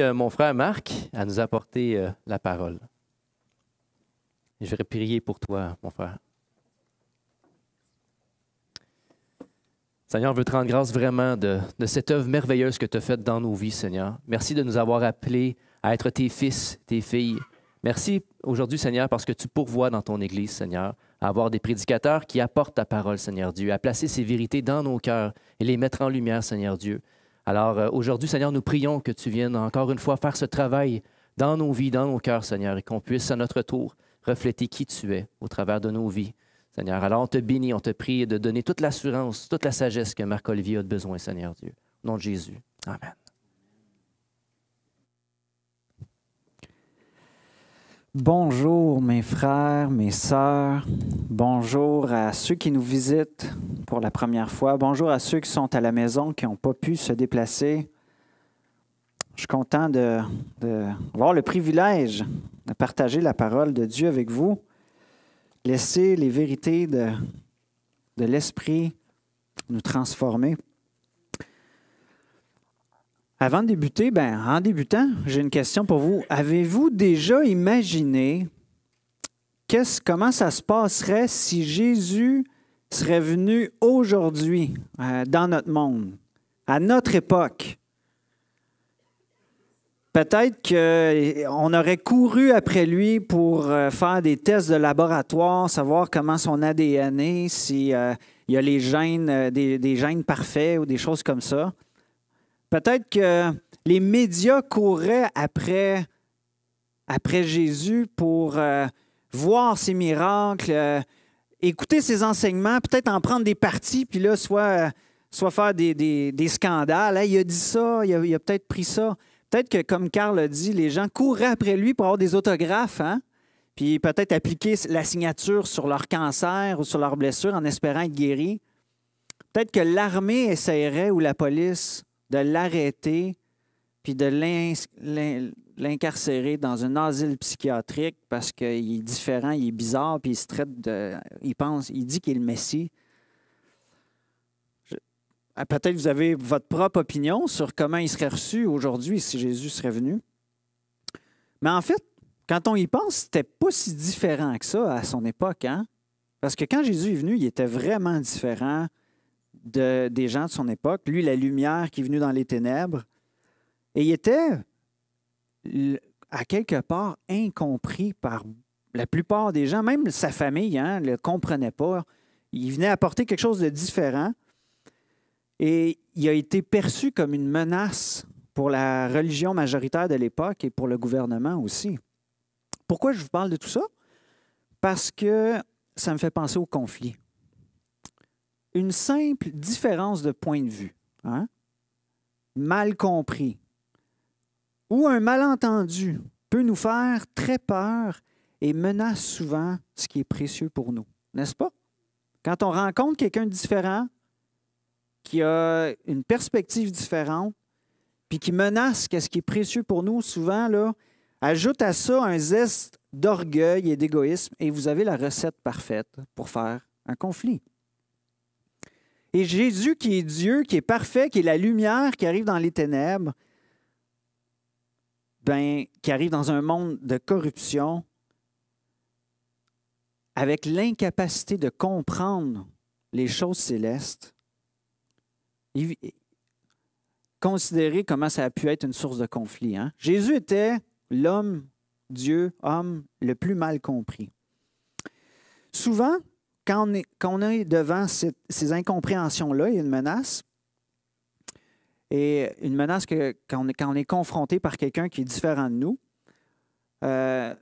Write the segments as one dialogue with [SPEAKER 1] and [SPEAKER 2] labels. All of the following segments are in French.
[SPEAKER 1] Euh, mon frère Marc à nous apporter euh, la parole. Je vais prier pour toi, mon frère. Seigneur, on veut te rendre grâce vraiment de, de cette œuvre merveilleuse que tu as faite dans nos vies, Seigneur. Merci de nous avoir appelés à être tes fils, tes filles. Merci aujourd'hui, Seigneur, parce que tu pourvois dans ton Église, Seigneur, à avoir des prédicateurs qui apportent ta parole, Seigneur Dieu, à placer ces vérités dans nos cœurs et les mettre en lumière, Seigneur Dieu. Alors euh, aujourd'hui, Seigneur, nous prions que tu viennes encore une fois faire ce travail dans nos vies, dans nos cœurs, Seigneur, et qu'on puisse à notre tour refléter qui tu es au travers de nos vies. Seigneur, alors on te bénit, on te prie de donner toute l'assurance, toute la sagesse que Marc-Olivier a besoin, Seigneur Dieu. Au nom de Jésus. Amen. Bonjour mes frères, mes sœurs, bonjour à ceux qui nous visitent pour la première fois, bonjour à ceux qui sont à la maison, qui n'ont pas pu se déplacer. Je suis content de, de, le privilège de partager la parole de Dieu avec vous, laisser les vérités de, de l'Esprit nous transformer avant de débuter, ben, en débutant, j'ai une question pour vous. Avez-vous déjà imaginé comment ça se passerait si Jésus serait venu aujourd'hui euh, dans notre monde, à notre époque? Peut-être qu'on eh, aurait couru après lui pour euh, faire des tests de laboratoire, savoir comment son ADN est, s'il si, euh, il y a les des, des, gènes parfaits ou des choses comme ça. Peut-être que les médias couraient après, après Jésus pour euh, voir ses miracles, euh, écouter ses enseignements, peut-être en prendre des parties, puis là, soit, euh, soit faire des, scandales. il a dit ça, il a, peut-être pris ça. Peut-être que, comme Karl a dit, les gens couraient après lui pour avoir des autographes, hein? puis peut-être appliquer la signature sur leur cancer ou sur leur blessure en espérant être guéri. Peut-être que l'armée essaierait ou la police de l'arrêter puis de l'incarcérer dans un asile psychiatrique parce qu'il est différent, il est bizarre, puis il se traite de. Il pense, il dit qu'il est le Messie. Ah, peut-être vous avez votre propre opinion sur comment il serait reçu aujourd'hui si Jésus serait venu. Mais en fait, quand on y pense, c'était pas si différent que ça à son époque, hein? Parce que quand Jésus est venu, il était vraiment différent des gens de son époque. Lui, la lumière qui est venue dans les ténèbres. Et il était, à quelque part, incompris par la plupart des gens. Même sa famille ne hein, le comprenait pas. Il venait apporter quelque chose de différent. Et il a été perçu comme une menace pour la religion majoritaire de l'époque et pour le gouvernement aussi. Pourquoi je vous parle de tout ça? Parce que ça me fait penser au conflit une simple différence de point de vue, hein? mal compris ou un malentendu peut nous faire très peur et menace souvent ce qui est précieux pour nous, n'est-ce pas? Quand on rencontre quelqu'un de différent, qui a une perspective différente, puis qui menace ce qui est précieux pour nous, souvent, là, ajoute à ça un zeste d'orgueil et d'égoïsme, et vous avez la recette parfaite pour faire un conflit. Et Jésus qui est Dieu, qui est parfait, qui est la lumière qui arrive dans les ténèbres, ben, qui arrive dans un monde de corruption, avec l'incapacité de comprendre les choses célestes, il, considérer comment ça a pu être une source de conflit. Hein. Jésus était l'homme, Dieu, homme le plus mal compris. Souvent, quand on est, devant ces incompréhensions-là, il y a une menace. Et une menace que quand on est, confronté par quelqu'un qui est différent de nous, euh,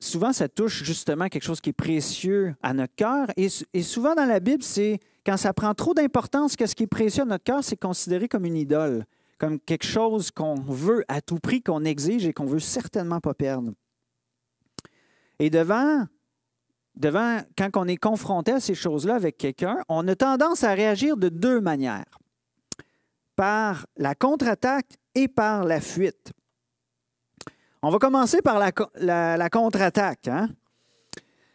[SPEAKER 1] souvent ça touche justement quelque chose qui est précieux à notre cœur. Et, souvent dans la Bible, c'est quand ça prend trop d'importance que ce qui est précieux à notre cœur, c'est considéré comme une idole, comme quelque chose qu'on veut à tout prix, qu'on exige et qu'on veut certainement pas perdre. Et devant devant, quand on est confronté à ces choses-là avec quelqu'un, on a tendance à réagir de deux manières. Par la contre-attaque et par la fuite. On va commencer par la, contre-attaque. Hein.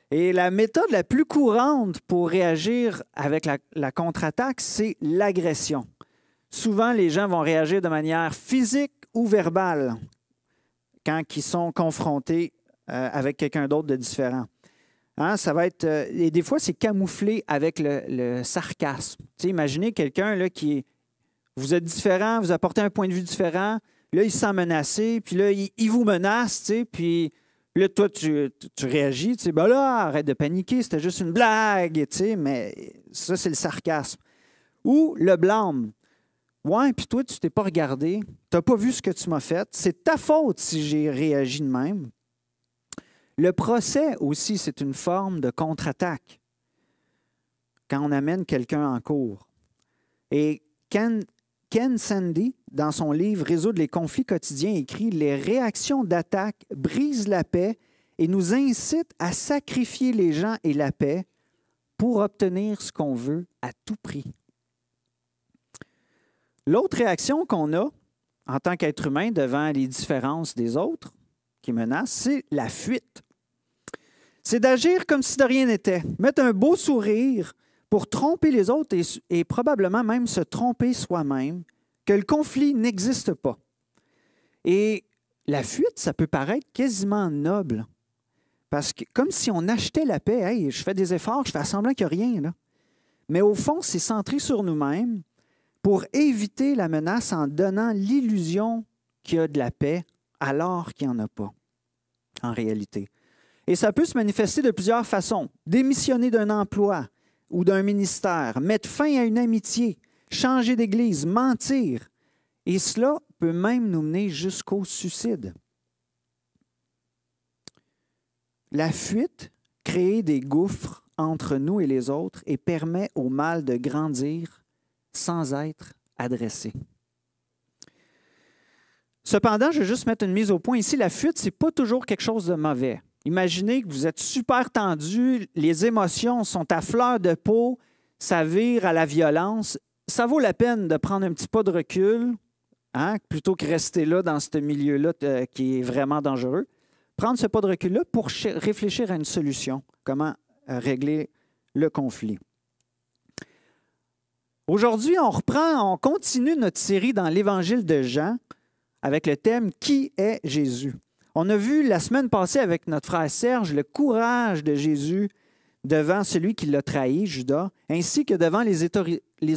[SPEAKER 1] Et la méthode la plus courante pour réagir avec la, contre-attaque, c'est l'agression. Souvent, les gens vont réagir de manière physique ou verbale quand ils sont confrontés euh, avec quelqu'un d'autre de différent. Hein, ça va être, euh, et des fois, c'est camouflé avec le, sarcasme. imaginez quelqu'un qui est, vous êtes différent, vous apportez un point de vue différent, là, il se sent menacé, puis là, il, vous menace, puis là, toi, tu, réagis, tu ben là, arrête de paniquer, c'était juste une blague, mais ça, c'est le sarcasme. Ou le blâme. Ouais, puis toi, tu t'es pas regardé, tu n'as pas vu ce que tu m'as fait, c'est ta faute si j'ai réagi de même. Le procès aussi, c'est une forme de contre-attaque quand on amène quelqu'un en cours. Et Ken, Sandy, dans son livre Résoudre les conflits quotidiens, écrit Les réactions d'attaque brisent la paix et nous incitent à sacrifier les gens et la paix pour obtenir ce qu'on veut à tout prix. L'autre réaction qu'on a en tant qu'être humain devant les différences des autres, qui menace, c'est la fuite. C'est d'agir comme si de rien n'était, mettre un beau sourire pour tromper les autres et, probablement même se tromper soi-même, que le conflit n'existe pas. Et la fuite, ça peut paraître quasiment noble. Parce que comme si on achetait la paix, hey, je fais des efforts, je fais semblant qu'il n'y a rien. Là. Mais au fond, c'est centré sur nous-mêmes pour éviter la menace en donnant l'illusion qu'il y a de la paix alors qu'il n'y en a pas, en réalité. Et ça peut se manifester de plusieurs façons. Démissionner d'un emploi ou d'un ministère, mettre fin à une amitié, changer d'église, mentir. Et cela peut même nous mener jusqu'au suicide. La fuite crée des gouffres entre nous et les autres et permet au mal de grandir sans être adressé. Cependant, je vais juste mettre une mise au point ici. La fuite, ce n'est pas toujours quelque chose de mauvais. Imaginez que vous êtes super tendu, les émotions sont à fleur de peau, ça vire à la violence. Ça vaut la peine de prendre un petit pas de recul, hein, plutôt que rester là dans ce milieu-là euh, qui est vraiment dangereux. Prendre ce pas de recul-là pour réfléchir à une solution, comment euh, régler le conflit. Aujourd'hui, on reprend, on continue notre série dans l'Évangile de Jean avec le thème Qui est Jésus? On a vu la semaine passée avec notre frère Serge le courage de Jésus devant celui qui l'a trahi, Judas, ainsi que devant les,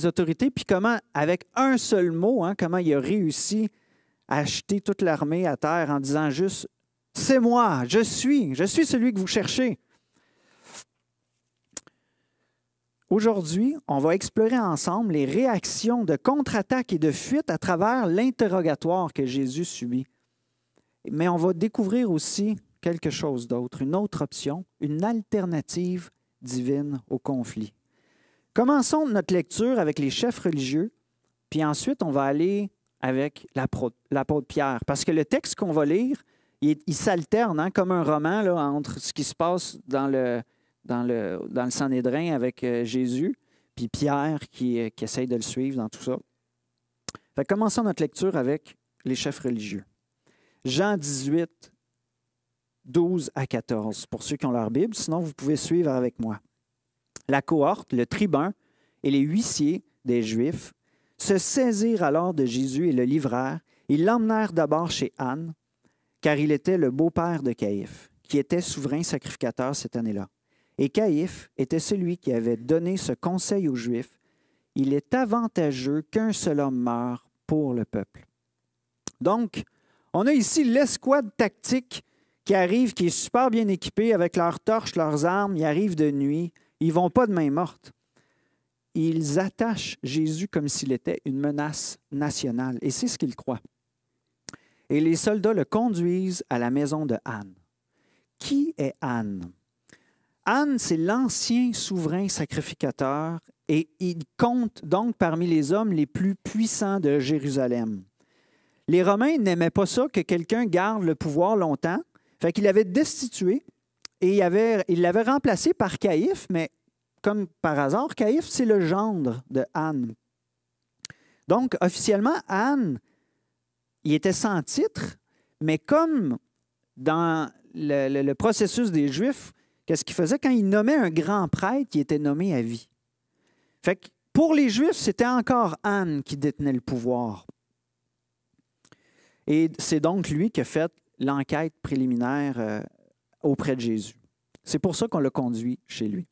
[SPEAKER 1] autorités, puis comment, avec un seul mot, hein, comment il a réussi à acheter toute l'armée à terre en disant juste C'est moi, je suis, je suis celui que vous cherchez. Aujourd'hui, on va explorer ensemble les réactions de contre-attaque et de fuite à travers l'interrogatoire que Jésus subit. Mais on va découvrir aussi quelque chose d'autre, une autre option, une alternative divine au conflit. Commençons notre lecture avec les chefs religieux, puis ensuite on va aller avec l'apôtre Pierre, parce que le texte qu'on va lire, il, s'alterne hein, comme un roman entre ce qui se passe dans le, dans le, dans Sanhédrin avec euh, Jésus, puis Pierre euh, qui, essaye de le suivre dans tout ça. commençons notre lecture avec les chefs religieux. Jean 18, 12 à 14, pour ceux qui ont leur Bible. Sinon, vous pouvez suivre avec moi. La cohorte, le tribun et les huissiers des Juifs se saisirent alors de Jésus et le livrèrent. Ils l'emmenèrent d'abord chez Anne, car il était le beau-père de Caïphe, qui était souverain sacrificateur cette année-là. Et Caïphe était celui qui avait donné ce conseil aux Juifs. Il est avantageux qu'un seul homme meure pour le peuple. Donc, on a ici l'escouade tactique qui arrive, qui est super bien équipée avec leurs torches, leurs armes. Ils arrivent de nuit. Ils vont pas de main morte. Ils attachent Jésus comme s'il était une menace nationale. Et c'est ce qu'ils croient. Et les soldats le conduisent à la maison de Anne. Qui est Anne? Anne, c'est l'ancien souverain sacrificateur et il compte donc parmi les hommes les plus puissants de Jérusalem. Les Romains n'aimaient pas ça que quelqu'un garde le pouvoir longtemps, fait qu'il l'avait destitué et il l'avait remplacé par Caïphe, mais comme par hasard, Caïphe, c'est le gendre de Anne. Donc, officiellement, Anne, il était sans titre, mais comme dans le processus des Juifs, Qu'est-ce qu'il faisait quand il nommait un grand prêtre, il était nommé à vie. Fait pour les Juifs, c'était encore Anne qui détenait le pouvoir. Et c'est donc lui qui a fait l'enquête préliminaire euh, auprès de Jésus. C'est pour ça qu'on le conduit chez lui.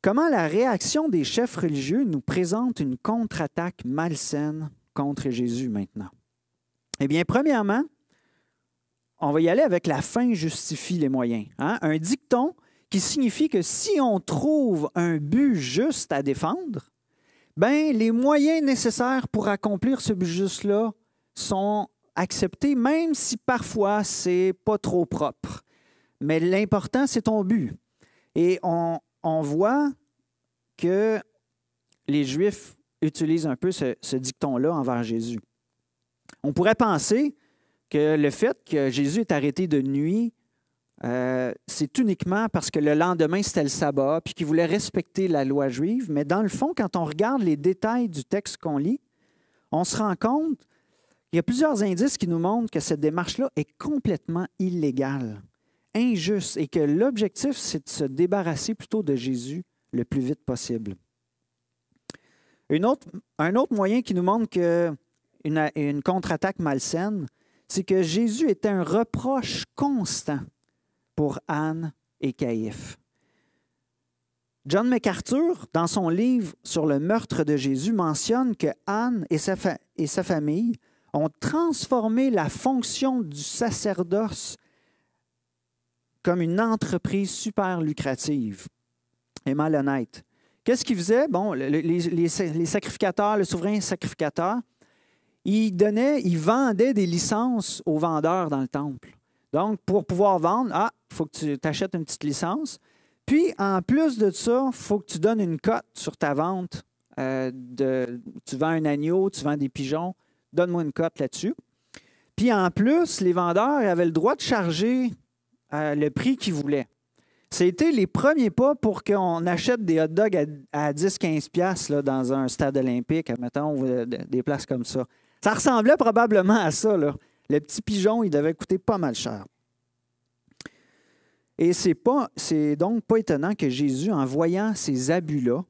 [SPEAKER 1] Comment la réaction des chefs religieux nous présente une contre-attaque malsaine contre Jésus maintenant? Eh bien, premièrement, on va y aller avec la fin justifie les moyens. Hein? Un dicton qui signifie que si on trouve un but juste à défendre, ben, les moyens nécessaires pour accomplir ce but juste-là sont acceptés, même si parfois c'est pas trop propre. Mais l'important, c'est ton but. Et on, voit que les Juifs utilisent un peu ce, ce dicton-là envers Jésus. On pourrait penser que le fait que Jésus est arrêté de nuit, euh, c'est uniquement parce que le lendemain, c'était le sabbat, puis qu'il voulait respecter la loi juive. Mais dans le fond, quand on regarde les détails du texte qu'on lit, on se rend compte qu'il y a plusieurs indices qui nous montrent que cette démarche-là est complètement illégale, injuste, et que l'objectif, c'est de se débarrasser plutôt de Jésus le plus vite possible. un autre moyen qui nous montre que une contre-attaque malsaine, c'est que Jésus était un reproche constant pour Anne et Caïphe. John MacArthur, dans son livre sur le meurtre de Jésus, mentionne que Anne et sa, et sa famille ont transformé la fonction du sacerdoce comme une entreprise super lucrative et malhonnête. Qu'est-ce qu'ils faisaient? Bon, les, sacrificateurs, le souverain sacrificateur, il donnait, il vendait des licences aux vendeurs dans le temple. Donc, pour pouvoir vendre, ah, il faut que tu t'achètes une petite licence. Puis, en plus de ça, il faut que tu donnes une cote sur ta vente. Euh, tu vends un agneau, tu vends des pigeons, donne-moi une cote là-dessus. Puis, en plus, les vendeurs avaient le droit de charger euh, le prix qu'ils voulaient. C'était les premiers pas pour qu'on achète des hot dogs à, 10-15$ dans un stade olympique, admettons, ou euh, des places comme ça. Ça ressemblait probablement à ça. Là. Le petit pigeon, il devait coûter pas mal cher. Et c'est, pas, c'est donc pas étonnant que Jésus, en voyant ces abus-là,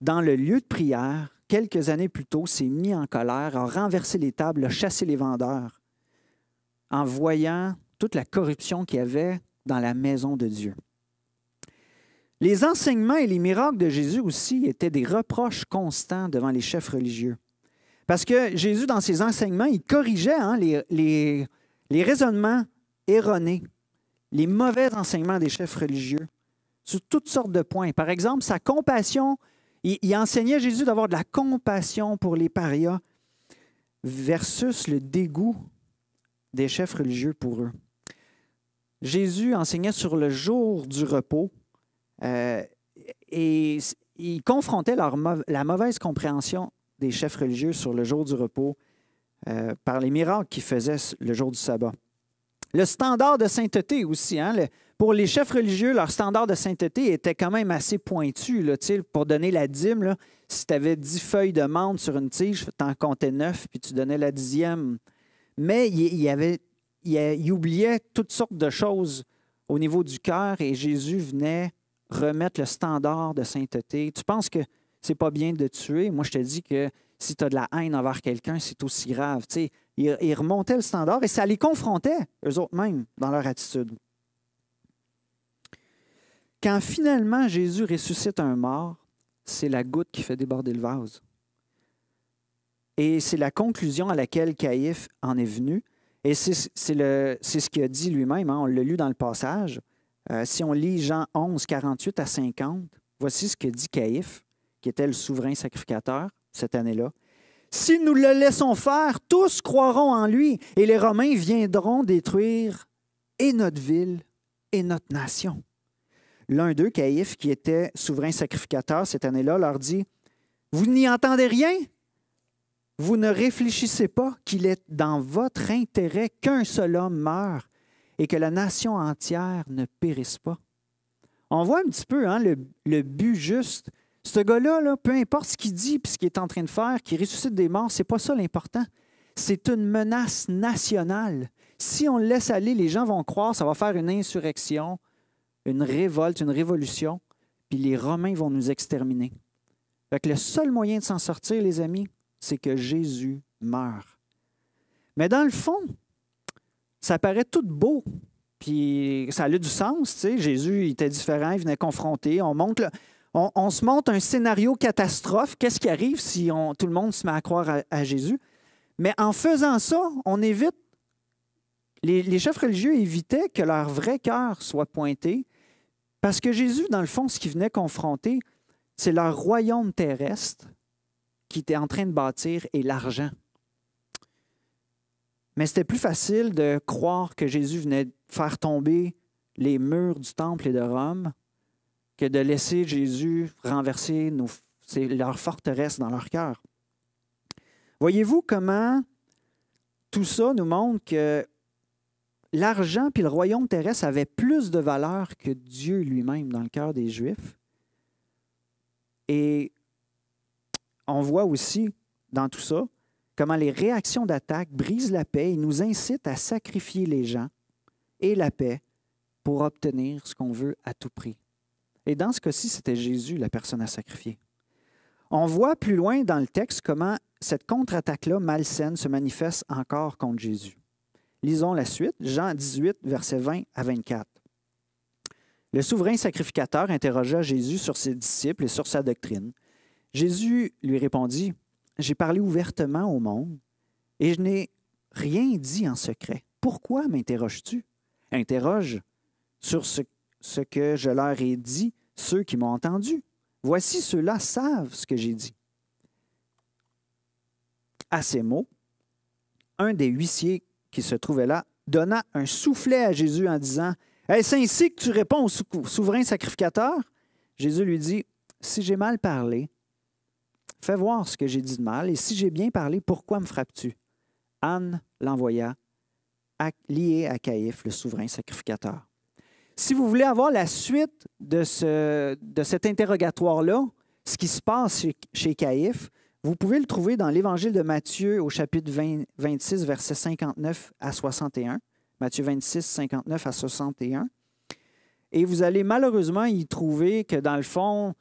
[SPEAKER 1] dans le lieu de prière, quelques années plus tôt, s'est mis en colère, a renversé les tables, a chassé les vendeurs, en voyant toute la corruption qu'il y avait dans la maison de Dieu. Les enseignements et les miracles de Jésus aussi étaient des reproches constants devant les chefs religieux. Parce que Jésus, dans ses enseignements, il corrigeait hein, les, raisonnements erronés, les mauvais enseignements des chefs religieux sur toutes sortes de points. Par exemple, sa compassion, il, enseignait Jésus d'avoir de la compassion pour les parias versus le dégoût des chefs religieux pour eux. Jésus enseignait sur le jour du repos euh, et il confrontait leur, la mauvaise compréhension des chefs religieux sur le jour du repos euh, par les miracles qu'ils faisaient le jour du sabbat. Le standard de sainteté aussi, hein, pour les chefs religieux, leur standard de sainteté était quand même assez pointu. Là, pour donner la dîme, si tu avais dix feuilles de menthe sur une tige, tu en comptais neuf, puis tu donnais la dixième. Mais il, y avait, il oubliait toutes sortes de choses au niveau du cœur et Jésus venait remettre le standard de sainteté. Tu penses que c'est pas bien de tuer. Moi, je te dis que si tu as de la haine envers quelqu'un, c'est aussi grave. ils, remontaient le standard et ça les confrontait, eux autres mêmes, dans leur attitude. Quand finalement Jésus ressuscite un mort, c'est la goutte qui fait déborder le vase. Et c'est la conclusion à laquelle Caïphe en est venu. Et c'est ce qu'il a dit lui-même, hein. on l'a lu dans le passage. Euh, si on lit Jean 11, 48 à 50, voici ce que dit Caïphe qui était le souverain sacrificateur cette année-là. Si nous le laissons faire, tous croiront en lui et les Romains viendront détruire et notre ville et notre nation. L'un d'eux, Caïphe, qui était souverain sacrificateur cette année-là, leur dit Vous n'y entendez rien Vous ne réfléchissez pas qu'il est dans votre intérêt qu'un seul homme meure et que la nation entière ne périsse pas. On voit un petit peu hein, le but juste ce gars-là, peu importe ce qu'il dit puis ce qu'il est en train de faire, qui ressuscite des morts, c'est pas ça l'important. C'est une menace nationale. Si on le laisse aller, les gens vont croire ça va faire une insurrection, une révolte, une révolution, puis les Romains vont nous exterminer. Fait que le seul moyen de s'en sortir, les amis, c'est que Jésus meure. Mais dans le fond, ça paraît tout beau, puis ça a du sens, tu sais. Jésus il était différent, il venait confronter. On montre, on, se monte un scénario catastrophe. Qu'est-ce qui arrive si tout le monde se met à croire à, Jésus? Mais en faisant ça, on évite, les, chefs religieux évitaient que leur vrai cœur soit pointé, parce que Jésus, dans le fond, ce qu'il venait confronter, c'est leur royaume terrestre qui était en train de bâtir et l'argent. Mais c'était plus facile de croire que Jésus venait faire tomber les murs du temple et de Rome que de laisser Jésus renverser nos, leur forteresse dans leur cœur. Voyez-vous comment tout ça nous montre que l'argent puis le royaume terrestre avaient plus de valeur que Dieu lui-même dans le cœur des Juifs. Et on voit aussi dans tout ça comment les réactions d'attaque brisent la paix et nous incitent à sacrifier les gens et la paix pour obtenir ce qu'on veut à tout prix. Et dans ce cas-ci, c'était Jésus, la personne à sacrifier. On voit plus loin dans le texte comment cette contre-attaque-là malsaine se manifeste encore contre Jésus. Lisons la suite, Jean 18, versets 20 à 24. Le souverain sacrificateur interrogea Jésus sur ses disciples et sur sa doctrine. Jésus lui répondit, J'ai parlé ouvertement au monde et je n'ai rien dit en secret. Pourquoi m'interroges-tu Interroge sur ce ce que je leur ai dit, ceux qui m'ont entendu. Voici ceux-là savent ce que j'ai dit. À ces mots, un des huissiers qui se trouvait là donna un soufflet à Jésus en disant Est-ce ainsi que tu réponds au souverain sacrificateur Jésus lui dit Si j'ai mal parlé, fais voir ce que j'ai dit de mal, et si j'ai bien parlé, pourquoi me frappes-tu Anne l'envoya lié à Caïphe, le souverain sacrificateur. Si vous voulez avoir la suite de, ce, de cet interrogatoire-là, ce qui se passe chez, chez Caïphe, vous pouvez le trouver dans l'Évangile de Matthieu au chapitre 26, versets 59 à 61. Matthieu 26, 59 à 61. Et vous allez malheureusement y trouver que dans le fond,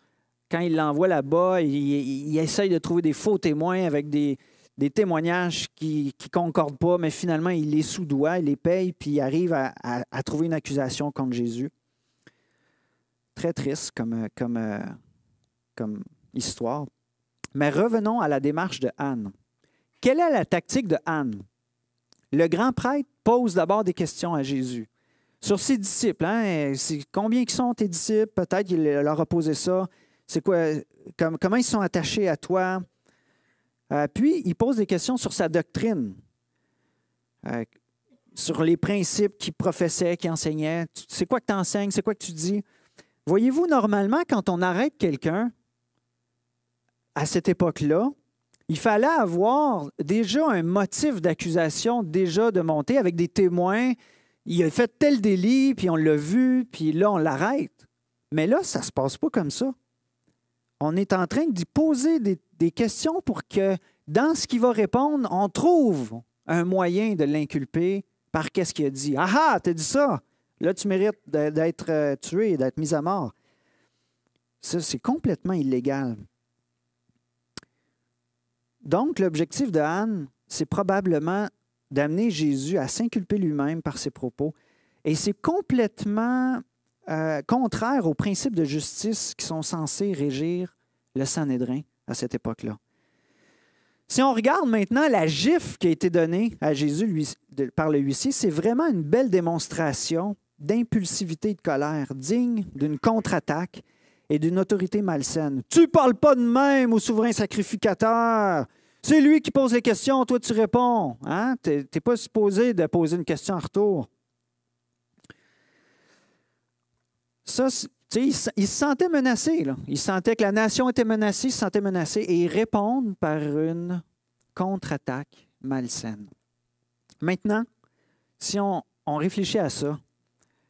[SPEAKER 1] quand il l'envoie là-bas, il, essaye de trouver des faux témoins avec des, des témoignages qui ne concordent pas, mais finalement, il les soudoie, il les paye, puis il arrive à, trouver une accusation contre Jésus. Très triste comme, comme, euh, comme histoire. Mais revenons à la démarche de Anne. Quelle est la tactique de Anne? Le grand prêtre pose d'abord des questions à Jésus sur ses disciples. Hein, combien ils sont tes disciples? Peut-être qu'il leur a posé ça. C'est quoi? Euh, comment ils sont attachés à toi? Euh, puis, il pose des questions sur sa doctrine, euh, sur les principes qu'il professait, qu'il enseignait. C'est quoi que tu enseignes? C'est quoi que tu dis? Voyez-vous, normalement, quand on arrête quelqu'un, à cette époque-là, il fallait avoir déjà un motif d'accusation déjà de monter avec des témoins. Il a fait tel délit, puis on l'a vu, puis là, on l'arrête. Mais là, ça ne se passe pas comme ça. On est en train d'y poser des des questions pour que dans ce qu'il va répondre, on trouve un moyen de l'inculper par qu'est-ce qu'il a dit. Ah ah, t'as dit ça. Là, tu mérites d'être euh, tué, d'être mis à mort. Ça, c'est complètement illégal. Donc, l'objectif de Anne, c'est probablement d'amener Jésus à s'inculper lui-même par ses propos. Et c'est complètement euh, contraire aux principes de justice qui sont censés régir le Sanhédrin à cette époque-là. Si on regarde maintenant la gifle qui a été donnée à Jésus par le huissier, c'est vraiment une belle démonstration d'impulsivité et de colère, digne d'une contre-attaque et d'une autorité malsaine. Tu parles pas de même au souverain sacrificateur. C'est lui qui pose les questions, toi tu réponds. Hein? Tu n'es pas supposé de poser une question en retour. Ça, ils, se sentaient menacés. Ils sentaient que la nation était menacée, ils se sentaient menacés et ils répondent par une contre-attaque malsaine. Maintenant, si on, on réfléchit à ça,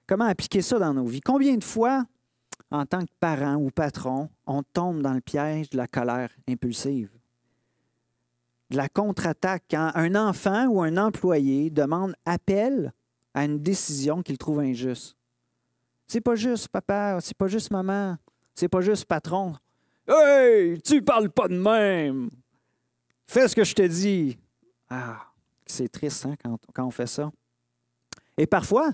[SPEAKER 1] comment appliquer ça dans nos vies? Combien de fois, en tant que parent ou patron, on tombe dans le piège de la colère impulsive? De la contre-attaque quand un enfant ou un employé demande appel à une décision qu'il trouve injuste. C'est pas juste papa, c'est pas juste maman, c'est pas juste patron. Hey, tu parles pas de même. Fais ce que je te dis. Ah, c'est triste hein, quand, on fait ça. Et parfois,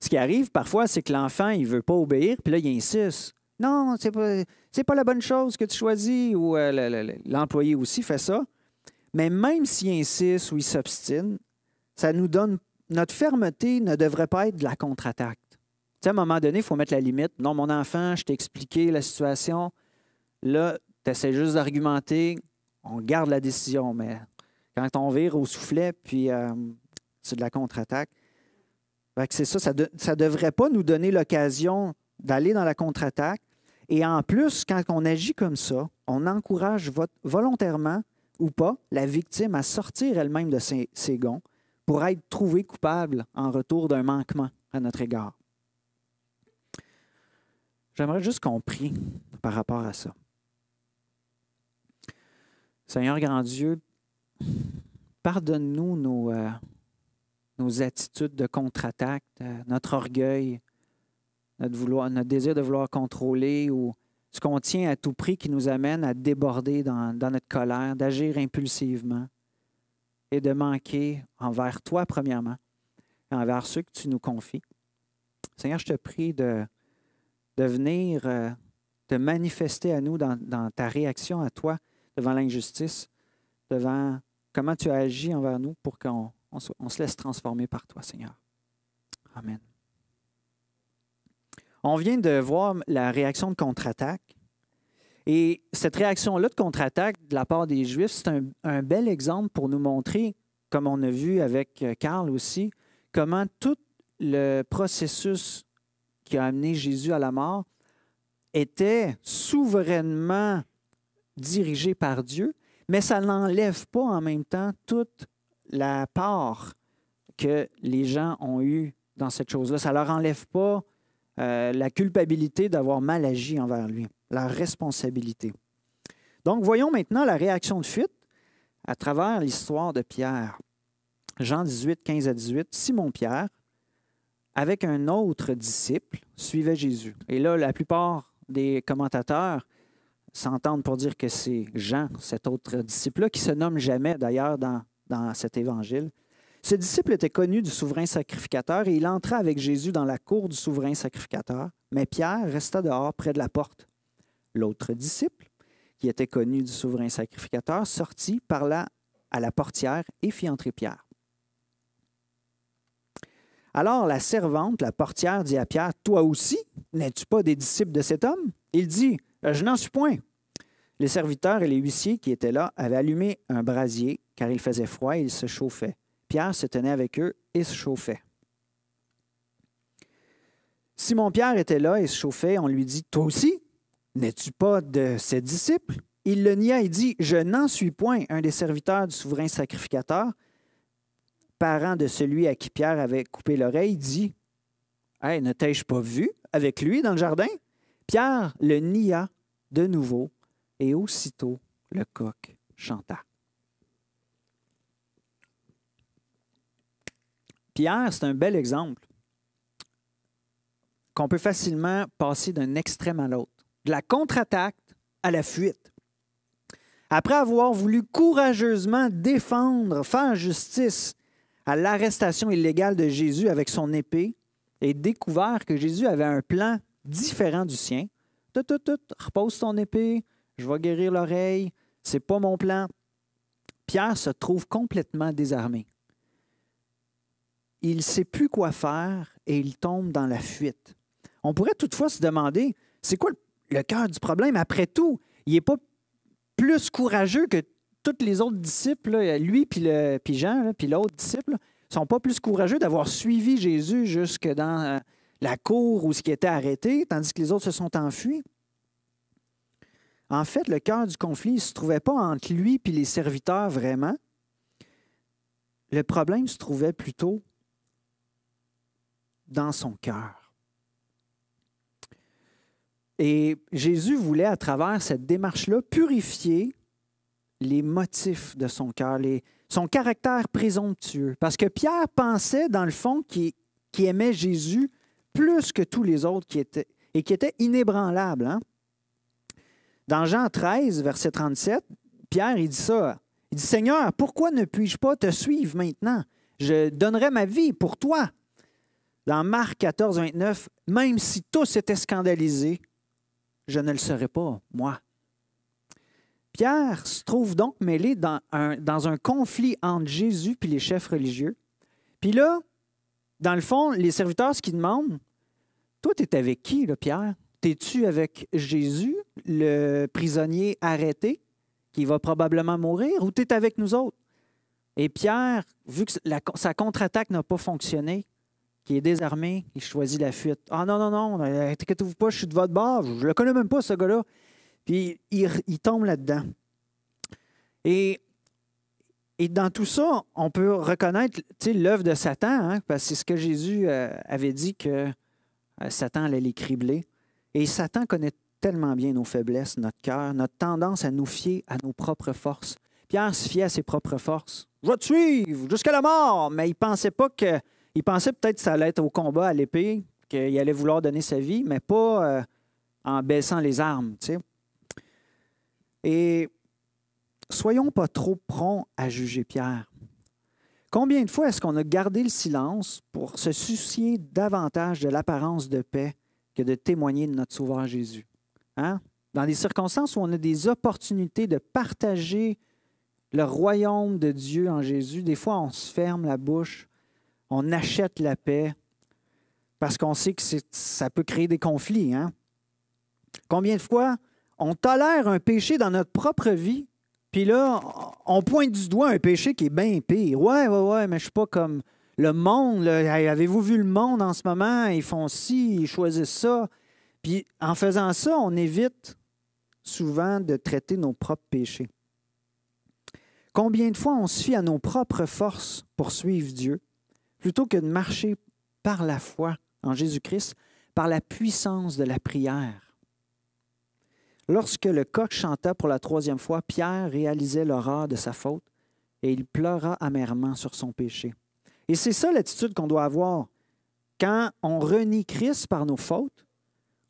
[SPEAKER 1] ce qui arrive, parfois, c'est que l'enfant, il veut pas obéir, puis là, il insiste. Non, c'est pas, pas la bonne chose que tu choisis. Ou euh, l'employé aussi fait ça. Mais même s'il insiste ou il s'obstine, ça nous donne. Notre fermeté ne devrait pas être de la contre-attaque à un moment donné, il faut mettre la limite. Non, mon enfant, je t'ai expliqué la situation. Là, tu essaies juste d'argumenter. On garde la décision, mais quand on vire au soufflet, puis euh, c'est de la contre-attaque. C'est ça, ça ne devrait pas nous donner l'occasion d'aller dans la contre-attaque. Et en plus, quand on agit comme ça, on encourage volontairement ou pas la victime à sortir elle-même de ses, ses, gonds pour être trouvée coupable en retour d'un manquement à notre égard. J'aimerais juste qu'on prie par rapport à ça. Seigneur grand Dieu, pardonne-nous nos, euh, nos attitudes de contre-attaque, euh, notre orgueil, notre, désir de vouloir contrôler ou ce qu'on tient à tout prix qui nous amène à déborder dans, dans notre colère, d'agir impulsivement et de manquer envers toi premièrement, et envers ceux que tu nous confies. Seigneur, je te prie de de venir euh, te manifester à nous dans, ta réaction à toi devant l'injustice, devant comment tu as agi envers nous pour qu'on se laisse transformer par toi, Seigneur. Amen. On vient de voir la réaction de contre-attaque. Et cette réaction-là de contre-attaque de la part des Juifs, c'est un, un, bel exemple pour nous montrer, comme on a vu avec euh, Karl aussi, comment tout le processus qui a amené Jésus à la mort était souverainement dirigé par Dieu, mais ça n'enlève pas en même temps toute la part que les gens ont eue dans cette chose-là. Ça ne leur enlève pas euh, la culpabilité d'avoir mal agi envers lui, leur responsabilité. Donc voyons maintenant la réaction de fuite à travers l'histoire de Pierre. Jean 18, 15 à 18, Simon Pierre, avec un autre disciple, suivait Jésus. Et là, la plupart des commentateurs s'entendent pour dire que c'est Jean, cet autre disciple-là, qui se nomme jamais d'ailleurs dans, dans cet évangile. Ce disciple était connu du souverain sacrificateur et il entra avec Jésus dans la cour du souverain sacrificateur, mais Pierre resta dehors près de la porte. L'autre disciple, qui était connu du souverain sacrificateur, sortit, parla à la portière et fit entrer Pierre. Alors la servante, la portière, dit à Pierre, Toi aussi, n'es-tu pas des disciples de cet homme? Il dit, Je n'en suis point. Les serviteurs et les huissiers qui étaient là avaient allumé un brasier, car il faisait froid et ils se chauffaient. Pierre se tenait avec eux et se chauffait. Simon Pierre était là et se chauffait. On lui dit Toi aussi, n'es-tu pas de ses disciples Il le nia et dit Je n'en suis point. Un des serviteurs du souverain sacrificateur parent de celui à qui Pierre avait coupé l'oreille, dit Hey, ne t'ai-je pas vu avec lui dans le jardin Pierre le nia de nouveau, et aussitôt le coq chanta. Pierre, c'est un bel exemple qu'on peut facilement passer d'un extrême à l'autre, de la contre-attaque à la fuite. Après avoir voulu courageusement défendre, faire justice, à l'arrestation illégale de Jésus avec son épée et découvert que Jésus avait un plan différent du sien. repose ton épée, je vais guérir l'oreille, c'est pas mon plan. Pierre se trouve complètement désarmé. Il ne sait plus quoi faire et il tombe dans la fuite. On pourrait toutefois se demander, c'est quoi le cœur du problème après tout? Il n'est pas plus courageux que tous les autres disciples, lui puis Jean, puis l'autre disciple, ne sont pas plus courageux d'avoir suivi Jésus jusque dans euh, la cour où ce qui était arrêté, tandis que les autres se sont enfuis. En fait, le cœur du conflit ne se trouvait pas entre lui et les serviteurs vraiment. Le problème se trouvait plutôt dans son cœur. Et Jésus voulait, à travers cette démarche-là, purifier les motifs de son cœur, son caractère présomptueux. Parce que Pierre pensait, dans le fond, qu'il aimait Jésus plus que tous les autres qui et qui était inébranlable. Hein. Dans Jean 13, verset 37, Pierre, il dit ça. Il dit, Seigneur, pourquoi ne puis-je pas te suivre maintenant? Je donnerai ma vie pour toi. Dans Marc 14, 29, même si tous étaient scandalisés, je ne le serais pas, moi. Pierre se trouve donc mêlé dans un, conflit entre Jésus et les chefs religieux. Puis là, dans le fond, les serviteurs, se demandent, toi, tu es avec qui, Pierre? T'es-tu avec Jésus, le prisonnier arrêté, qui va probablement mourir, ou tu es avec nous autres? Et Pierre, vu que sa contre-attaque n'a pas fonctionné, qui est désarmé, il choisit la fuite. Ah non, non, non, inquiétez-vous pas, je suis de votre bord, je le connais même pas, ce gars-là. Puis il, tombe là-dedans. Et, dans tout ça, on peut reconnaître l'œuvre de Satan, hein, parce que c'est ce que Jésus euh, avait dit que euh, Satan allait les cribler. Et Satan connaît tellement bien nos faiblesses, notre cœur, notre tendance à nous fier à nos propres forces. Pierre se fiait à ses propres forces. Je vais te suivre jusqu'à la mort, mais il pensait pas que. Il pensait peut-être que ça allait être au combat à l'épée, qu'il allait vouloir donner sa vie, mais pas euh, en baissant les armes. Et soyons pas trop prompts à juger Pierre. Combien de fois est-ce qu'on a gardé le silence pour se soucier davantage de l'apparence de paix que de témoigner de notre Sauveur Jésus? Hein? Dans des circonstances où on a des opportunités de partager le royaume de Dieu en Jésus, des fois on se ferme la bouche, on achète la paix parce qu'on sait que ça peut créer des conflits. Hein? Combien de fois on tolère un péché dans notre propre vie, puis là, on pointe du doigt un péché qui est bien pire. Ouais, ouais, ouais, mais je suis pas comme le monde. Avez-vous vu le monde en ce moment? Ils font ci, ils choisissent ça. Puis en faisant ça, on évite souvent de traiter nos propres péchés. Combien de fois on se fie à nos propres forces pour suivre Dieu, plutôt que de marcher par la foi en Jésus-Christ, par la puissance de la prière? Lorsque le coq chanta pour la troisième fois, Pierre réalisait l'horreur de sa faute et il pleura amèrement sur son péché. Et c'est ça l'attitude qu'on doit avoir. Quand on renie Christ par nos fautes,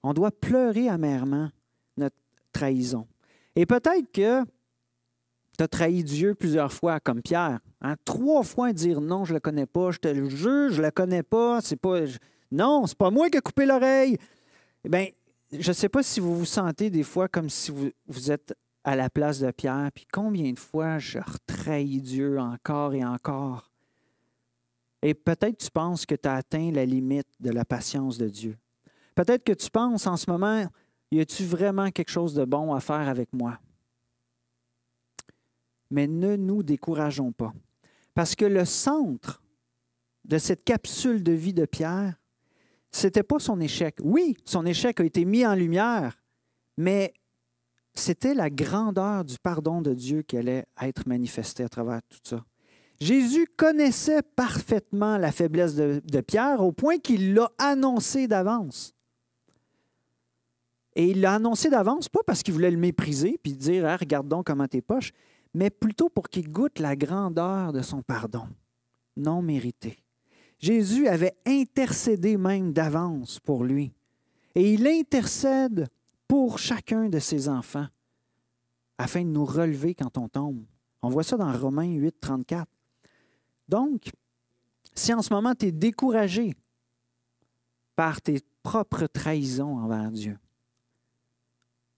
[SPEAKER 1] on doit pleurer amèrement notre trahison. Et peut-être que tu as trahi Dieu plusieurs fois, comme Pierre. en hein? Trois fois dire non, je ne le connais pas, je te le jure, je ne le connais pas, c'est pas. n'est Non, c'est pas moi qui ai coupé l'oreille. Eh bien, je ne sais pas si vous vous sentez des fois comme si vous, vous êtes à la place de Pierre, puis combien de fois je retrahis Dieu encore et encore. Et peut-être tu penses que tu as atteint la limite de la patience de Dieu. Peut-être que tu penses en ce moment, y a-tu vraiment quelque chose de bon à faire avec moi? Mais ne nous décourageons pas, parce que le centre de cette capsule de vie de Pierre, c'était pas son échec. Oui, son échec a été mis en lumière, mais c'était la grandeur du pardon de Dieu qui allait être manifestée à travers tout ça. Jésus connaissait parfaitement la faiblesse de, Pierre au point qu'il l'a annoncé d'avance. Et il l'a annoncé d'avance, pas parce qu'il voulait le mépriser puis dire ah, Regarde donc comment t'es poches mais plutôt pour qu'il goûte la grandeur de son pardon non mérité. Jésus avait intercédé même d'avance pour lui. Et il intercède pour chacun de ses enfants afin de nous relever quand on tombe. On voit ça dans Romains 8, 34. Donc, si en ce moment tu es découragé par tes propres trahisons envers Dieu,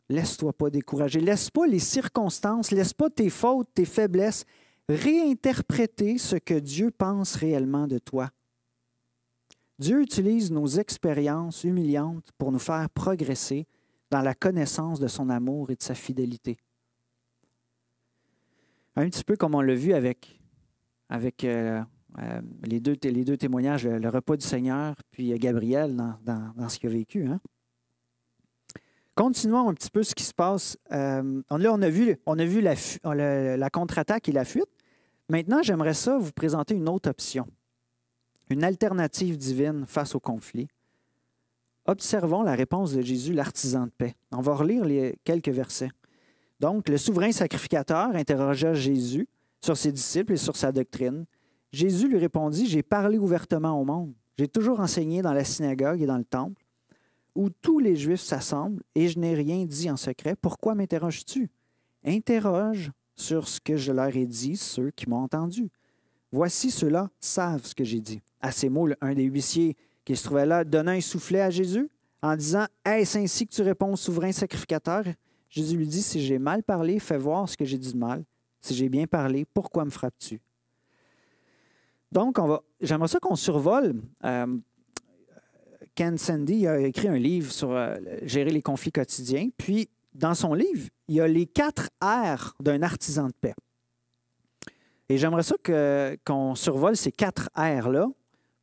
[SPEAKER 1] laisse-toi pas décourager. Laisse pas les circonstances, laisse pas tes fautes, tes faiblesses réinterpréter ce que Dieu pense réellement de toi. Dieu utilise nos expériences humiliantes pour nous faire progresser dans la connaissance de son amour et de sa fidélité. Un petit peu comme on l'a vu avec, avec euh, euh, les, deux, les deux témoignages, le, repas du Seigneur, puis euh, Gabriel dans, ce qu'il a vécu. Hein. Continuons un petit peu ce qui se passe. là, on a vu, on a vu la, la contre-attaque et la fuite. Maintenant, j'aimerais ça vous présenter une autre option une alternative divine face au conflit. Observons la réponse de Jésus, l'artisan de paix. On va relire les quelques versets. Donc, le souverain sacrificateur interrogea Jésus sur ses disciples et sur sa doctrine. Jésus lui répondit, J'ai parlé ouvertement au monde. J'ai toujours enseigné dans la synagogue et dans le temple, où tous les Juifs s'assemblent, et je n'ai rien dit en secret. Pourquoi m'interroges-tu Interroge sur ce que je leur ai dit, ceux qui m'ont entendu. Voici ceux-là savent ce que j'ai dit. À ces mots, un des huissiers qui se trouvait là donna un soufflet à Jésus en disant Est-ce ainsi que tu réponds, souverain sacrificateur Jésus lui dit Si j'ai mal parlé, fais voir ce que j'ai dit de mal. Si j'ai bien parlé, pourquoi me frappes-tu Donc, on va... j'aimerais ça qu'on survole. Euh, Ken Sandy a écrit un livre sur euh, gérer les conflits quotidiens. Puis, dans son livre, il y a les quatre R d'un artisan de paix. Et j'aimerais ça qu'on survole ces quatre R-là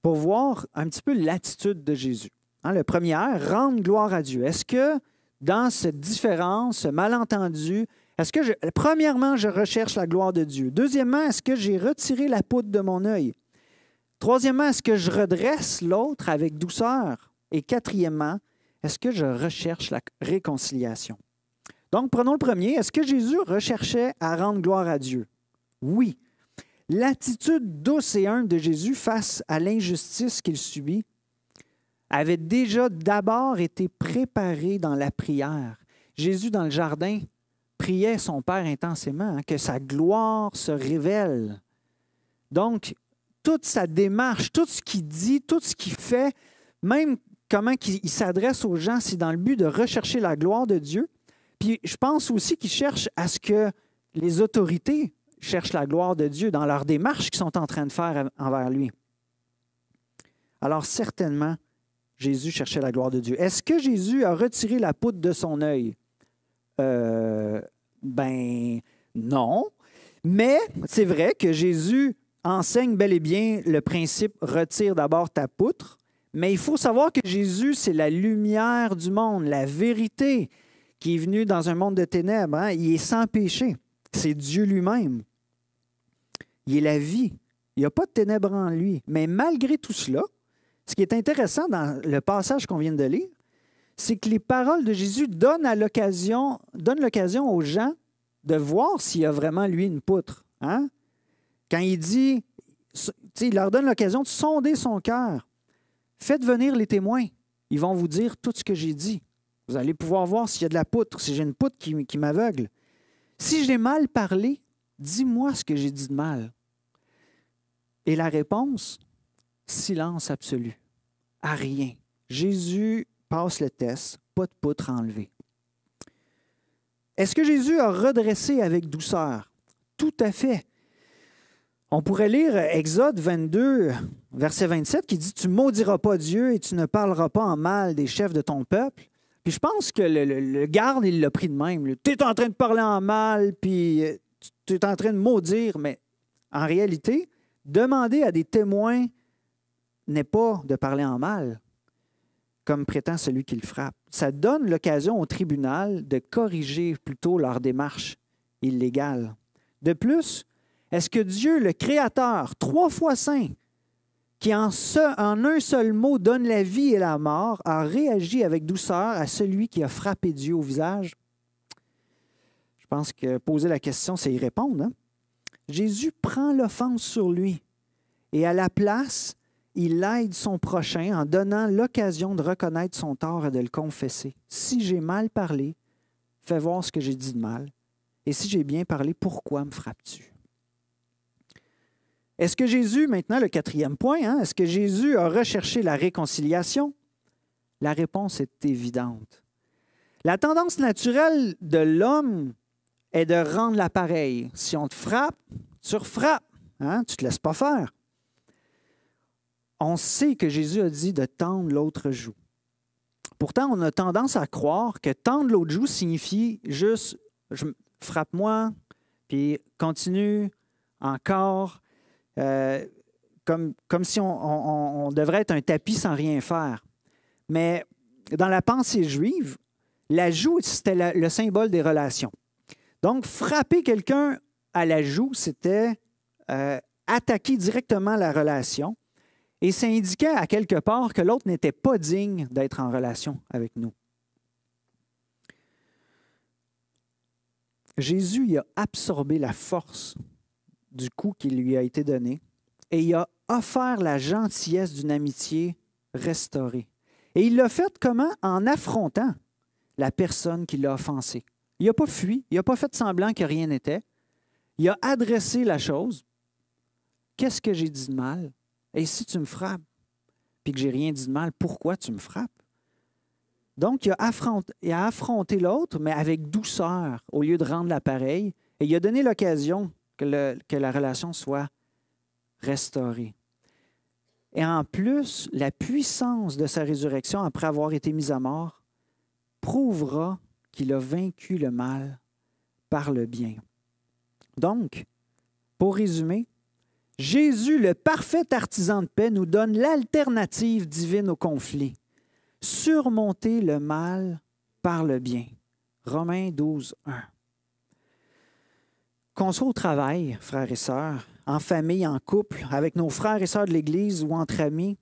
[SPEAKER 1] pour voir un petit peu l'attitude de Jésus. Hein, le premier R, rendre gloire à Dieu. Est-ce que dans cette différence, ce malentendu, est-ce que, premièrement, je recherche la gloire de Dieu? Deuxièmement, est-ce que j'ai retiré la poudre de mon œil? Troisièmement, est-ce que je redresse l'autre avec douceur? Et quatrièmement, est-ce que je recherche la réconciliation? Donc, prenons le premier. Est-ce que Jésus recherchait à rendre gloire à Dieu? Oui. L'attitude douce de Jésus face à l'injustice qu'il subit avait déjà d'abord été préparée dans la prière. Jésus, dans le jardin, priait son Père intensément, hein, que sa gloire se révèle. Donc, toute sa démarche, tout ce qu'il dit, tout ce qu'il fait, même comment il s'adresse aux gens, c'est dans le but de rechercher la gloire de Dieu. Puis je pense aussi qu'il cherche à ce que les autorités cherchent la gloire de Dieu dans leur démarche qu'ils sont en train de faire envers lui. Alors certainement, Jésus cherchait la gloire de Dieu. Est-ce que Jésus a retiré la poutre de son œil? Euh, ben non. Mais c'est vrai que Jésus enseigne bel et bien le principe retire d'abord ta poutre. Mais il faut savoir que Jésus, c'est la lumière du monde, la vérité qui est venue dans un monde de ténèbres. Hein. Il est sans péché. C'est Dieu lui-même. Il est la vie. Il n'y a pas de ténèbres en lui. Mais malgré tout cela, ce qui est intéressant dans le passage qu'on vient de lire, c'est que les paroles de Jésus donnent l'occasion, l'occasion aux gens de voir s'il y a vraiment, lui, une poutre. Hein? Quand il dit, il leur donne l'occasion de sonder son cœur. Faites venir les témoins. Ils vont vous dire tout ce que j'ai dit. Vous allez pouvoir voir s'il y a de la poutre, si j'ai une poutre qui m'aveugle. Si j'ai mal parlé, dis-moi ce que j'ai dit de mal. Et la réponse, silence absolu, à rien. Jésus passe le test, pas de poutre enlevée. Est-ce que Jésus a redressé avec douceur? Tout à fait. On pourrait lire Exode 22, verset 27, qui dit, Tu maudiras pas Dieu et tu ne parleras pas en mal des chefs de ton peuple. Puis je pense que le, garde, il l'a pris de même. Tu es en train de parler en mal, puis euh, tu es en train de maudire, mais en réalité, demander à des témoins n'est pas de parler en mal, comme prétend celui qui le frappe. Ça donne l'occasion au tribunal de corriger plutôt leur démarche illégale. De plus, est-ce que Dieu, le Créateur, trois fois saint, qui en, ce, en un seul mot donne la vie et la mort, a réagi avec douceur à celui qui a frappé Dieu au visage? Je pense que poser la question, c'est y répondre. Hein? Jésus prend l'offense sur lui et à la place, il aide son prochain en donnant l'occasion de reconnaître son tort et de le confesser. Si j'ai mal parlé, fais voir ce que j'ai dit de mal. Et si j'ai bien parlé, pourquoi me frappes-tu? Est-ce que Jésus, maintenant le quatrième point, hein, est-ce que Jésus a recherché la réconciliation? La réponse est évidente. La tendance naturelle de l'homme est de rendre l'appareil. Si on te frappe, tu refrappes, hein, tu ne te laisses pas faire. On sait que Jésus a dit de tendre l'autre joue. Pourtant, on a tendance à croire que tendre l'autre joue signifie juste frappe-moi, puis continue, encore, euh, comme, si on, devrait être un tapis sans rien faire. Mais dans la pensée juive, la joue, c'était le symbole des relations. Donc, frapper quelqu'un à la joue, c'était euh, attaquer directement la relation. Et ça indiquait à quelque part que l'autre n'était pas digne d'être en relation avec nous. Jésus y a absorbé la force du coup qui lui a été donné et il a offert la gentillesse d'une amitié restaurée. Et il l'a fait comment? En affrontant la personne qui l'a offensé. Il n'a pas fui, il n'a pas fait semblant que rien n'était. Il a adressé la chose. Qu'est-ce que j'ai dit de mal? Et si tu me frappes, puis que j'ai rien dit de mal, pourquoi tu me frappes? Donc, il a affronté, l'autre, mais avec douceur, au lieu de rendre l'appareil. Et il a donné l'occasion que, la relation soit restaurée. Et en plus, la puissance de sa résurrection après avoir été mise à mort prouvera qu'il a vaincu le mal par le bien. Donc, pour résumer, Jésus, le parfait artisan de paix, nous donne l'alternative divine au conflit. Surmonter le mal par le bien. Romains 12, 1. Qu'on soit au travail, frères et sœurs, en famille, en couple, avec nos frères et sœurs de l'Église ou entre amis,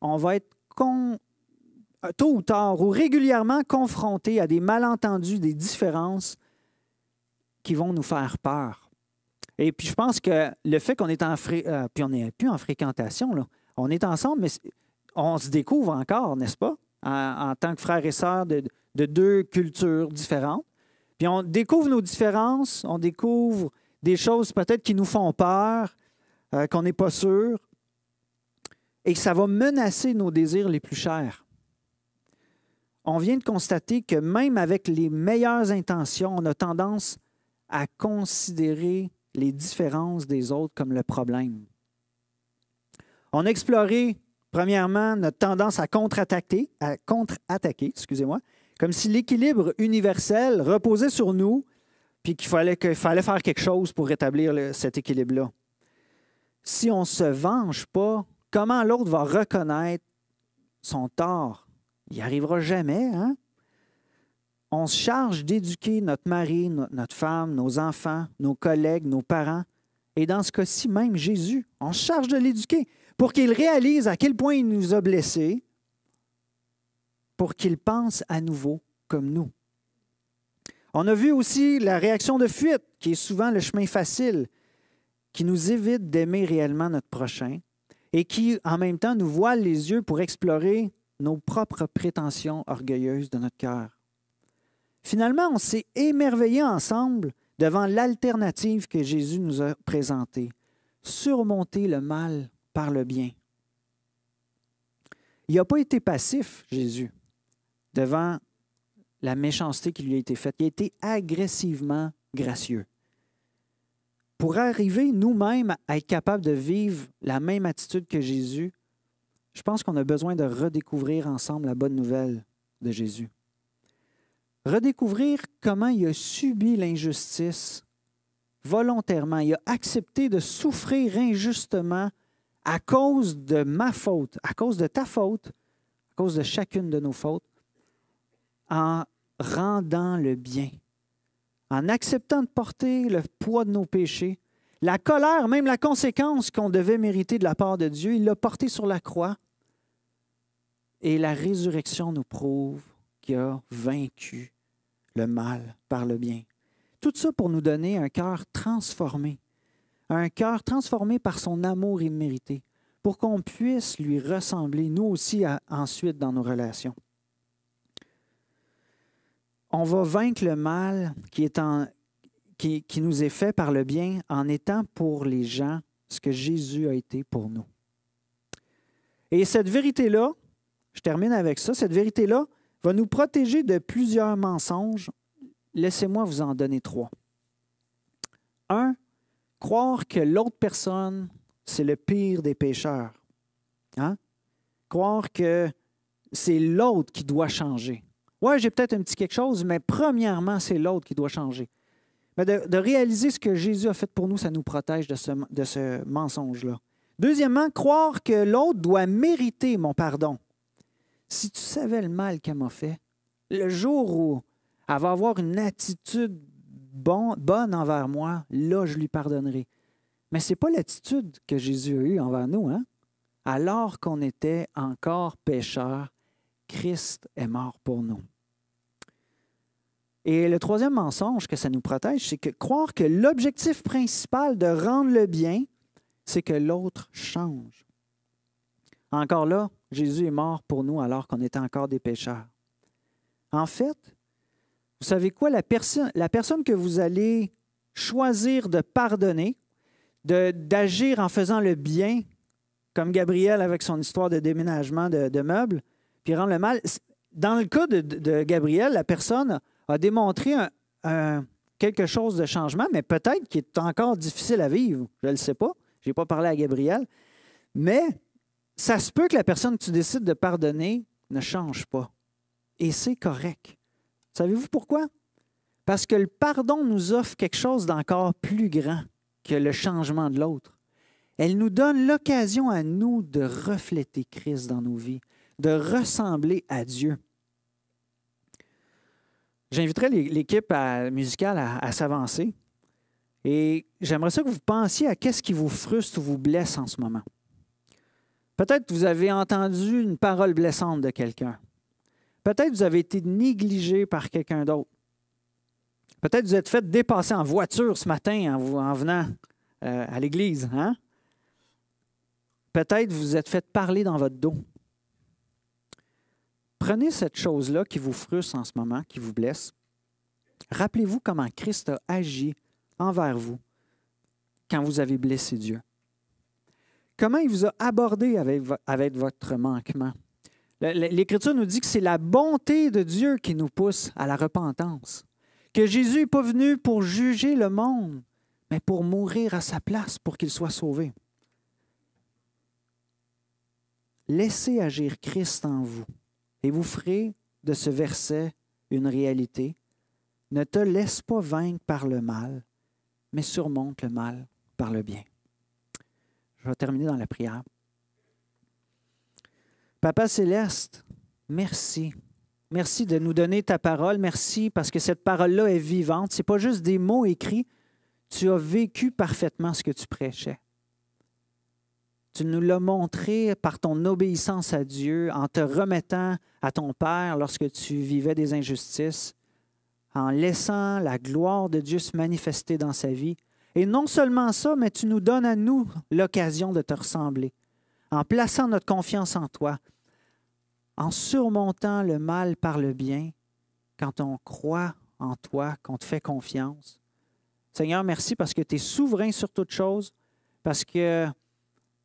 [SPEAKER 1] on va être con... Euh, tôt ou tard ou régulièrement confrontés à des malentendus, des différences qui vont nous faire peur. Et puis je pense que le fait qu'on est en euh, puis on plus en fréquentation, là. on est ensemble, mais on se découvre encore, n'est-ce pas, en, tant que frères et sœurs de deux cultures différentes. Puis on découvre nos différences, on découvre des choses peut-être qui nous font peur, euh, qu'on n'est pas sûr, et ça va menacer nos désirs les plus chers. On vient de constater que même avec les meilleures intentions, on a tendance à considérer les différences des autres comme le problème. On a exploré, premièrement, notre tendance à contre-attaquer, à contre-attaquer, excusez-moi, comme si l'équilibre universel reposait sur nous, puis qu'il fallait, fallait faire quelque chose pour rétablir cet équilibre-là. Si on ne se venge pas, comment l'autre va reconnaître son tort? Il n'y arrivera jamais, hein? On se charge d'éduquer notre mari, notre femme, nos enfants, nos collègues, nos parents, et dans ce cas-ci, même Jésus. On se charge de l'éduquer pour qu'il réalise à quel point il nous a blessés, pour qu'ils pensent à nouveau comme nous. On a vu aussi la réaction de fuite, qui est souvent le chemin facile, qui nous évite d'aimer réellement notre prochain et qui, en même temps, nous voile les yeux pour explorer nos propres prétentions orgueilleuses de notre cœur. Finalement, on s'est émerveillé ensemble devant l'alternative que Jésus nous a présentée, surmonter le mal par le bien. Il n'a pas été passif, Jésus devant la méchanceté qui lui a été faite. Il a été agressivement gracieux. Pour arriver nous-mêmes à être capables de vivre la même attitude que Jésus, je pense qu'on a besoin de redécouvrir ensemble la bonne nouvelle de Jésus. Redécouvrir comment il a subi l'injustice volontairement. Il a accepté de souffrir injustement à cause de ma faute, à cause de ta faute, à cause de chacune de nos fautes en rendant le bien, en acceptant de porter le poids de nos péchés, la colère, même la conséquence qu'on devait mériter de la part de Dieu, il l'a porté sur la croix. Et la résurrection nous prouve qu'il a vaincu le mal par le bien. Tout ça pour nous donner un cœur transformé, un cœur transformé par son amour immérité, pour qu'on puisse lui ressembler, nous aussi, ensuite, dans nos relations on va vaincre le mal qui, est en, qui, nous est fait par le bien en étant pour les gens ce que Jésus a été pour nous. Et cette vérité-là, je termine avec ça, cette vérité-là va nous protéger de plusieurs mensonges. Laissez-moi vous en donner trois. Un, croire que l'autre personne, c'est le pire des pécheurs. Hein? Croire que c'est l'autre qui doit changer. Ouais, j'ai peut-être un petit quelque chose, mais premièrement, c'est l'autre qui doit changer. Mais de, réaliser ce que Jésus a fait pour nous, ça nous protège de ce, mensonge-là. Deuxièmement, croire que l'autre doit mériter mon pardon. Si tu savais le mal qu'elle m'a fait, le jour où elle va avoir une attitude bonne envers moi, là, je lui pardonnerai. Mais ce n'est pas l'attitude que Jésus a eue envers nous. Hein? Alors qu'on était encore pécheurs, Christ est mort pour nous. Et le troisième mensonge que ça nous protège, c'est que croire que l'objectif principal de rendre le bien, c'est que l'autre change. Encore là, Jésus est mort pour nous alors qu'on était encore des pécheurs. En fait, vous savez quoi, la, la personne que vous allez choisir de pardonner, d'agir en faisant le bien, comme Gabriel avec son histoire de déménagement de meubles, le mal. Dans le cas de, Gabriel, la personne a démontré quelque chose de changement, mais peut-être qu'il est encore difficile à vivre. Je ne le sais pas. Je n'ai pas parlé à Gabriel. Mais ça se peut que la personne que tu décides de pardonner ne change pas. Et c'est correct. Savez-vous pourquoi? Parce que le pardon nous offre quelque chose d'encore plus grand que le changement de l'autre. Elle nous donne l'occasion à nous de refléter Christ dans nos vies de ressembler à Dieu. J'inviterai l'équipe musicale à, s'avancer et j'aimerais ça que vous pensiez à qu'est-ce qui vous frustre ou vous blesse en ce moment. Peut-être que vous avez entendu une parole blessante de quelqu'un. Peut-être que vous avez été négligé par quelqu'un d'autre. Peut-être que vous êtes fait dépasser en voiture ce matin en, en venant euh, à l'église. Hein? Peut-être que vous êtes fait parler dans votre dos. Prenez cette chose-là qui vous frustre en ce moment, qui vous blesse. Rappelez-vous comment Christ a agi envers vous quand vous avez blessé Dieu. Comment il vous a abordé avec, avec votre manquement. L'Écriture nous dit que c'est la bonté de Dieu qui nous pousse à la repentance, que Jésus n'est pas venu pour juger le monde, mais pour mourir à sa place pour qu'il soit sauvé. Laissez agir Christ en vous. Et vous ferez de ce verset une réalité. Ne te laisse pas vaincre par le mal, mais surmonte le mal par le bien. Je vais terminer dans la prière. Papa céleste, merci. Merci de nous donner ta parole. Merci parce que cette parole-là est vivante. Ce n'est pas juste des mots écrits. Tu as vécu parfaitement ce que tu prêchais. Tu nous l'as montré par ton obéissance à Dieu, en te remettant à ton Père lorsque tu vivais des injustices, en laissant la gloire de Dieu se manifester dans sa vie. Et non seulement ça, mais tu nous donnes à nous l'occasion de te ressembler, en plaçant notre confiance en toi, en surmontant le mal par le bien, quand on croit en toi, qu'on te fait confiance. Seigneur, merci parce que tu es souverain sur toutes choses, parce que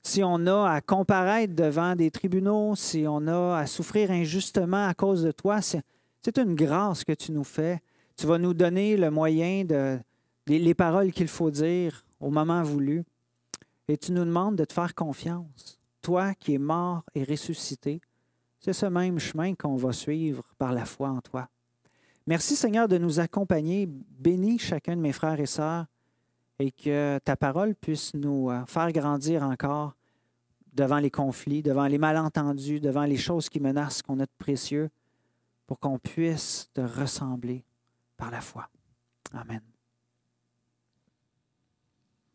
[SPEAKER 1] si on a à comparaître devant des tribunaux, si on a à souffrir injustement à cause de toi, c'est une grâce que tu nous fais. Tu vas nous donner le moyen de les, les paroles qu'il faut dire au moment voulu. Et tu nous demandes de te faire confiance. Toi qui es mort et ressuscité, c'est ce même chemin qu'on va suivre par la foi en toi. Merci Seigneur de nous accompagner. Bénis chacun de mes frères et sœurs et que ta parole puisse nous euh, faire grandir encore devant les conflits, devant les malentendus, devant les choses qui menacent qu'on a de précieux, pour qu'on puisse te ressembler par la foi. Amen.